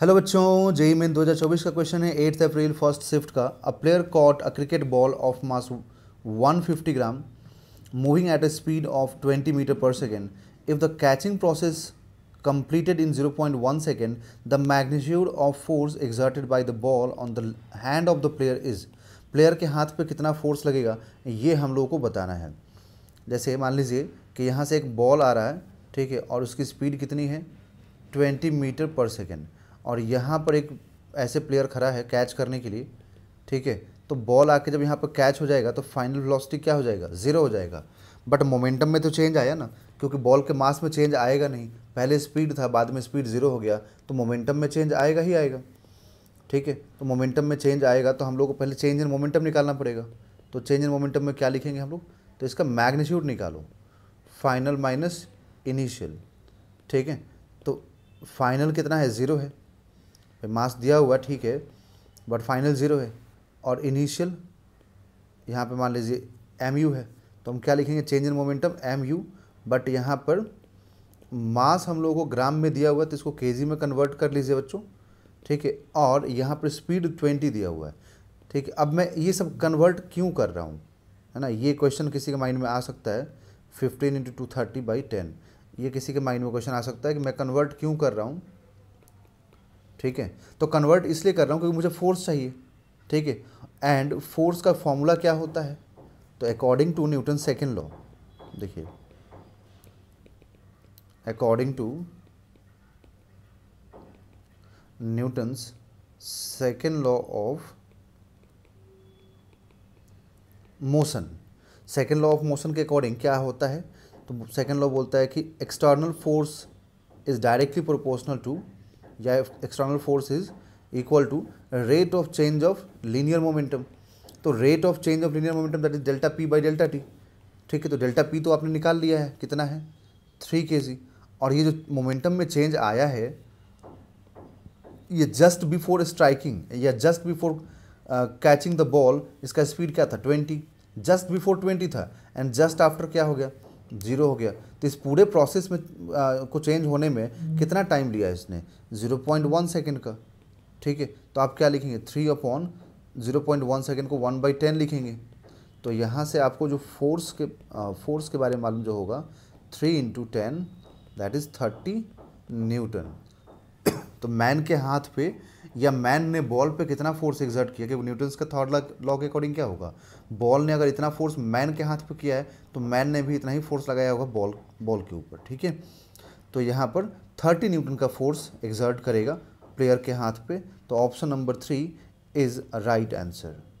Hello बच्चों JEE main 2024 का question है एट्थ अप्रैल फर्स्ट शिफ्ट का a player caught a cricket ball of mass 150 gram moving at a speed of 20 metre per second if the catching process completed in 0.1 point one second the magnitude of force exerted by the ball on the hand of the player के हाथ पर कितना force लगेगा ये हम लोगों को बताना है जैसे मान लीजिए कि यहाँ से एक बॉल आ रहा है ठीक है और उसकी स्पीड कितनी है 20 मीटर पर सेकेंड और यहाँ पर एक ऐसे प्लेयर खड़ा है कैच करने के लिए ठीक है तो बॉल आके जब यहाँ पर कैच हो जाएगा तो फाइनल वेलोसिटी क्या हो जाएगा ज़ीरो हो जाएगा बट मोमेंटम में तो चेंज आया ना क्योंकि बॉल के मास में चेंज आएगा नहीं पहले स्पीड था बाद में स्पीड ज़ीरो हो गया तो मोमेंटम में चेंज आएगा ही आएगा ठीक है तो मोमेंटम में चेंज आएगा तो हम लोग को पहले चेंज इन मोमेंटम निकालना पड़ेगा तो चेंज इन मोमेंटम में क्या लिखेंगे हम लोग तो इसका मैग्नीट्यूड निकालो फाइनल माइनस इनिशियल ठीक है तो फाइनल कितना है ज़ीरो है मास दिया हुआ ठीक है बट फाइनल ज़ीरो है और इनिशियल यहाँ पे मान लीजिए एम यू है तो हम क्या लिखेंगे change in momentum M U but यहाँ पर मास हम लोगों को ग्राम में दिया हुआ है तो इसको के में कन्वर्ट कर लीजिए बच्चों ठीक है और यहाँ पर स्पीड ट्वेंटी दिया हुआ है ठीक है अब मैं ये सब कन्वर्ट क्यों कर रहा हूँ है ना ये क्वेश्चन किसी के माइंड में आ सकता है fifteen into two thirty by ten ये किसी के माइंड में क्वेश्चन आ सकता है कि मैं कन्वर्ट क्यों कर रहा हूँ ठीक है तो कन्वर्ट इसलिए कर रहा हूँ क्योंकि मुझे फोर्स चाहिए ठीक है एंड फोर्स का फॉर्मूला क्या होता है तो according to Newton second law देखिए according to Newton's second law of motion second law of motion के अकॉर्डिंग क्या होता है तो सेकेंड लॉ बोलता है कि external force is directly proportional to या external force is equal to rate of change of linear momentum तो rate of change of linear momentum that is delta P by delta T ठीक है तो delta P तो आपने निकाल लिया है कितना है थ्री के जी और ये जो मोमेंटम में चेंज आया है ये जस्ट बिफोर स्ट्राइकिंग या just before catching the ball इसका स्पीड क्या था ट्वेंटी जस्ट बिफोर ट्वेंटी था एंड जस्ट आफ्टर क्या हो गया ज़ीरो हो गया तो इस पूरे प्रोसेस में आ, को चेंज होने में हम्म। कितना टाइम लिया इसने ज़ीरो पॉइंट वन सेकेंड का ठीक है तो आप क्या लिखेंगे three upon zero point one second को वन बाई टेन लिखेंगे तो यहाँ से आपको जो फोर्स के फोर्स के बारे में मालूम जो होगा three into ten that is thirty newton तो मैन के हाथ पे या मैन ने बॉल पे कितना फोर्स एग्जर्ट किया क्योंकि न्यूटन्स का थर्ड लॉ के अकॉर्डिंग क्या होगा बॉल ने अगर इतना फोर्स मैन के हाथ पे किया है तो मैन ने भी इतना ही फोर्स लगाया होगा बॉल बॉल के ऊपर ठीक है तो यहाँ पर थर्टी न्यूटन का फोर्स एग्जर्ट करेगा प्लेयर के हाथ पे तो option number three is right answer